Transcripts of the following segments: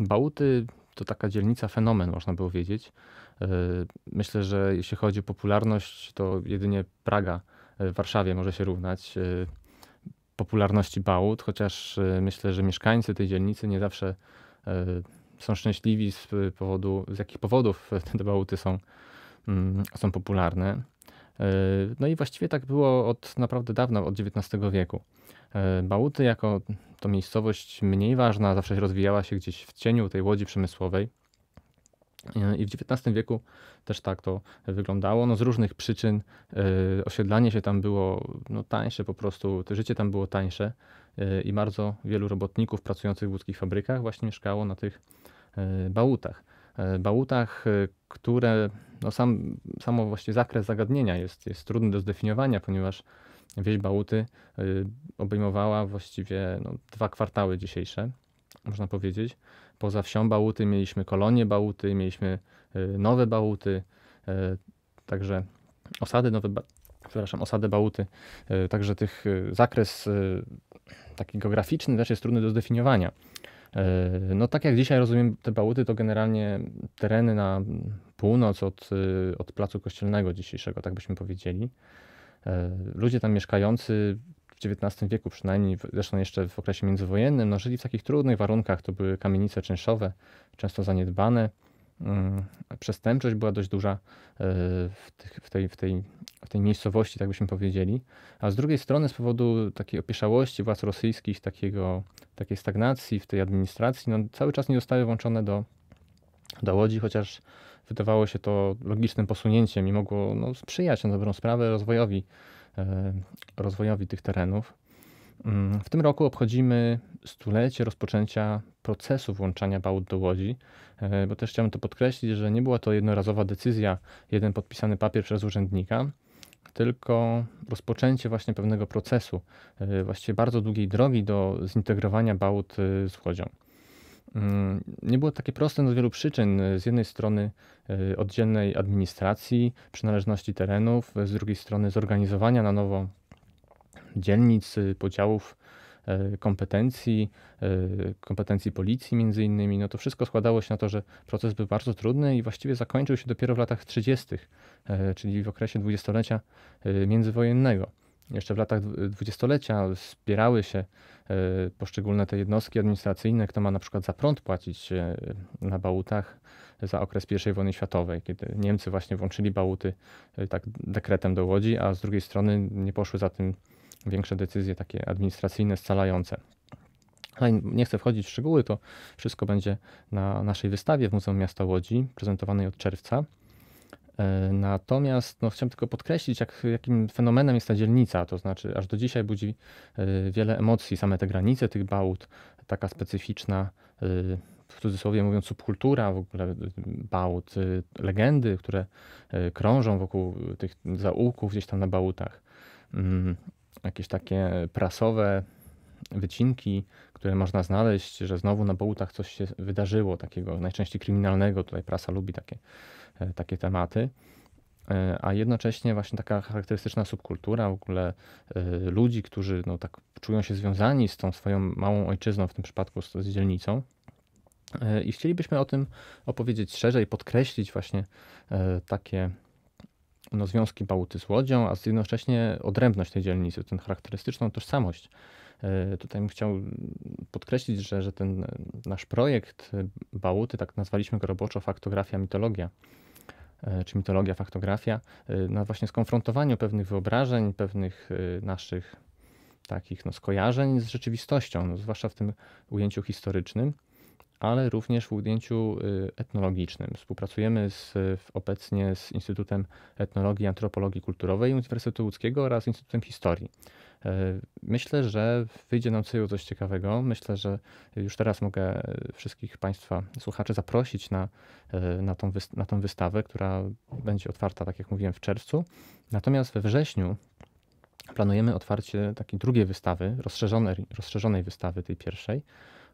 Bałuty to taka dzielnica fenomen, można by powiedzieć. E, myślę, że jeśli chodzi o popularność, to jedynie Praga w Warszawie może się równać e, popularności Bałut, chociaż e, myślę, że mieszkańcy tej dzielnicy nie zawsze są szczęśliwi z powodu, z jakich powodów te Bałuty są, mm, są popularne. E, no i właściwie tak było od naprawdę dawna, od XIX wieku. E, Bałuty jako to miejscowość mniej ważna zawsze rozwijała się gdzieś w cieniu tej łodzi przemysłowej. E, I w XIX wieku też tak to wyglądało. No z różnych przyczyn osiedlanie się tam było no, tańsze po prostu, to życie tam było tańsze i bardzo wielu robotników pracujących w łódzkich fabrykach właśnie mieszkało na tych bałutach. Bałutach, które no sam, samo właśnie zakres zagadnienia jest, jest trudny do zdefiniowania, ponieważ wieś Bałuty y, obejmowała właściwie no, dwa kwartały dzisiejsze, można powiedzieć. Poza wsią Bałuty mieliśmy kolonie Bałuty, mieliśmy y, nowe Bałuty, y, także osady nowe, ba przepraszam, osady Bałuty. Także tych zakres taki geograficzny też jest trudny do zdefiniowania. E, no tak jak dzisiaj rozumiem, te bałuty to generalnie tereny na północ od, y, od placu kościelnego dzisiejszego, tak byśmy powiedzieli. E, ludzie tam mieszkający w XIX wieku przynajmniej, zresztą jeszcze w okresie międzywojennym, no żyli w takich trudnych warunkach. To były kamienice czynszowe, często zaniedbane. Mm. przestępczość była dość duża e, w, tej, w, tej, w tej miejscowości, tak byśmy powiedzieli. A z drugiej strony z powodu takiej opieszałości władz rosyjskich, takiego, takiej stagnacji w tej administracji, no, cały czas nie zostały włączone do, do Łodzi, chociaż wydawało się to logicznym posunięciem i mogło no, sprzyjać na dobrą sprawę rozwojowi, e, rozwojowi tych terenów. Mm. W tym roku obchodzimy stulecie rozpoczęcia procesu włączania bałut do łodzi, e, bo też chciałem to podkreślić, że nie była to jednorazowa decyzja, jeden podpisany papier przez urzędnika, tylko rozpoczęcie właśnie pewnego procesu, e, właściwie bardzo długiej drogi do zintegrowania bałut e, z łodzią. Mm, nie było takie proste no z wielu przyczyn. Z jednej strony oddzielnej administracji, przynależności terenów, z drugiej strony zorganizowania na nowo dzielnic, podziałów E, kompetencji, e, kompetencji policji między innymi, no to wszystko składało się na to, że proces był bardzo trudny i właściwie zakończył się dopiero w latach 30., e, czyli w okresie dwudziestolecia międzywojennego jeszcze w latach dwudziestolecia spierały się poszczególne te jednostki administracyjne, kto ma na przykład za prąd płacić na bałutach za okres I wojny światowej, kiedy Niemcy właśnie włączyli bałuty tak dekretem do Łodzi, a z drugiej strony nie poszły za tym większe decyzje takie administracyjne, scalające. Ale nie chcę wchodzić w szczegóły, to wszystko będzie na naszej wystawie w Muzeum Miasta Łodzi, prezentowanej od czerwca. E, natomiast no, chciałem tylko podkreślić, jak, jakim fenomenem jest ta dzielnica. To znaczy, aż do dzisiaj budzi e, wiele emocji. Same te granice tych bałut, taka specyficzna, e, w cudzysłowie mówiąc, subkultura w ogóle bałut, legendy, które krążą wokół tych zaułków gdzieś tam na bałutach. Mm, jakieś takie prasowe wycinki, które można znaleźć, że znowu na Bołtach coś się wydarzyło takiego, najczęściej kryminalnego. Tutaj prasa lubi takie, e, takie tematy. E, a jednocześnie właśnie taka charakterystyczna subkultura, w ogóle e, ludzi, którzy no, tak czują się związani z tą swoją małą ojczyzną, w tym przypadku z, z dzielnicą, i chcielibyśmy o tym opowiedzieć szerzej, podkreślić właśnie takie no, związki Bałuty z Łodzią, a jednocześnie odrębność tej dzielnicy, tę charakterystyczną tożsamość. E, tutaj bym chciał podkreślić, że, że ten e, nasz projekt Bałuty, e, tak nazwaliśmy go roboczo faktografia, mitologia, czy mitologia, faktografia, na właśnie skonfrontowaniu pewnych wyobrażeń, pewnych naszych takich no, skojarzeń z rzeczywistością, no, zwłaszcza w tym ujęciu historycznym ale również w ujęciu y, etnologicznym. Współpracujemy z, obecnie z Instytutem Etnologii i Antropologii Kulturowej Uniwersytetu Łódzkiego oraz Instytutem Historii. E, myślę, że wyjdzie nam sobie coś ciekawego. Myślę, że już teraz mogę e, wszystkich Państwa słuchaczy zaprosić na, e, na, tą, na tą wystawę, która będzie otwarta, tak jak mówiłem, w czerwcu. Natomiast we wrześniu planujemy otwarcie takiej drugiej wystawy, rozszerzonej, rozszerzonej wystawy tej pierwszej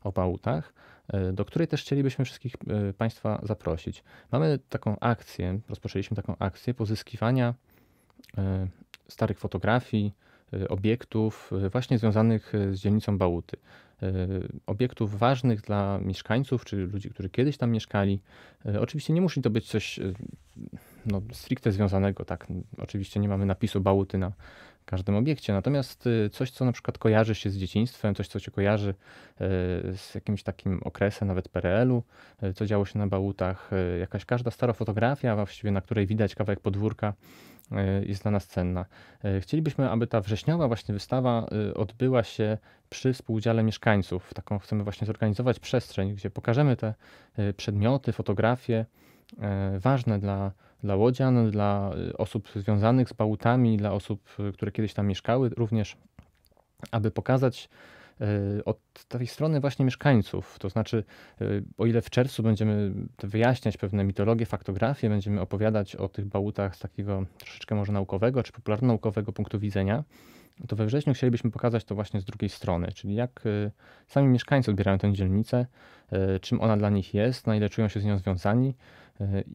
o pałutach, e, do której też chcielibyśmy wszystkich e, Państwa zaprosić. Mamy taką akcję, rozpoczęliśmy taką akcję pozyskiwania e, starych fotografii, obiektów właśnie związanych z dzielnicą Bałuty. Obiektów ważnych dla mieszkańców czy ludzi, którzy kiedyś tam mieszkali. Oczywiście nie musi to być coś no, stricte związanego, tak, oczywiście nie mamy napisu bałuty na każdym obiekcie, natomiast y, coś, co na przykład kojarzy się z dzieciństwem, coś, co się kojarzy y, z jakimś takim okresem nawet PRL-u, y, co działo się na bałutach, jakaś każda stara fotografia właściwie, na której widać kawałek podwórka, jest dla nas cenna. Chcielibyśmy, aby ta wrześniowa właśnie wystawa odbyła się przy współudziale mieszkańców. Taką chcemy właśnie zorganizować przestrzeń, gdzie pokażemy te przedmioty, fotografie, E, ważne dla, dla łodzian, dla e, osób związanych z bałutami, dla osób, e, które kiedyś tam mieszkały również, aby pokazać od tej strony właśnie mieszkańców. To znaczy, o ile w czerwcu będziemy wyjaśniać pewne mitologie, faktografie, będziemy opowiadać o tych bałutach z takiego troszeczkę może naukowego czy popularno-naukowego punktu widzenia, to we wrześniu chcielibyśmy pokazać to właśnie z drugiej strony, czyli jak sami mieszkańcy odbierają tę dzielnicę, czym ona dla nich jest, na ile czują się z nią związani,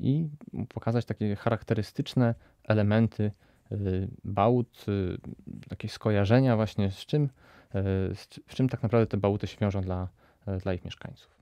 i pokazać takie charakterystyczne elementy y, bałut, y, takie skojarzenia właśnie z czym, y, z czym tak naprawdę te bałuty się wiążą dla, dla ich mieszkańców.